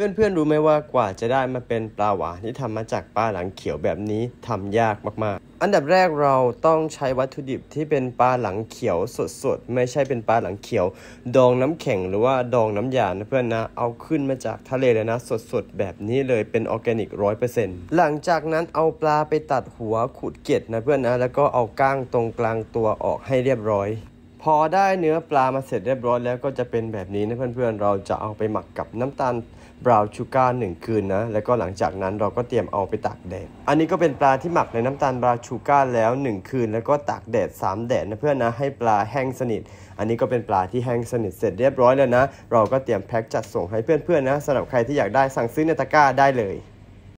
เพื่อนๆรู้ไหมว่ากว่าจะได้มาเป็นปลาหวานที่ทำมาจากปลาหลังเขียวแบบนี้ทำยากมากๆ อันดับแรกเราต้องใช้วัตถุดิบที่เป็นปลาหลังเขียวสดๆไม่ใช่เป็นปลาหลังเขียว ดองน้ำแข็งหรือว่าดองน้ำยานะเพื่อนนะเอาขึ้นมาจากทะเลเลยนะสดๆแบบนี้เลยเป็นออร์แกนิกร้อยเปอร์เซ็นต์หลังจากนั้นเอาปลาไปตัดหัวขูดเกล็ดนะเพื่อนนะ แล้วก็เอาก้างตรงกลางตัวออกให้เรียบร้อยพอได้เนื้อปลามาเสร็จเรียบร้อยแล้วก็จะเป็นแบบนี้นะเพื่อนๆ เราจะเอาไปหมักกับน้ำตาลบราวชูการ์หนึ่งคืนนะ แล้วก็หลังจากนั้นเราก็เตรียมเอาไปตากแดด อันนี้ก็เป็นปลาที่หมักในน้ำตาลบราวชูการ์แล้ว1คืนแล้วก็ตากแดด 3แดดนะเพื่อนนะให้ปลาแห้งสนิท อันนี้ก็เป็นปลาที่แห้งสนิทเสร็จเรียบร้อยแล้วนะ เราก็เตรียมแพ็คจัดส่งให้เพื่อนๆนะสำหรับใครที่อยากได้สั่งซื้อในตะกร้าได้เลย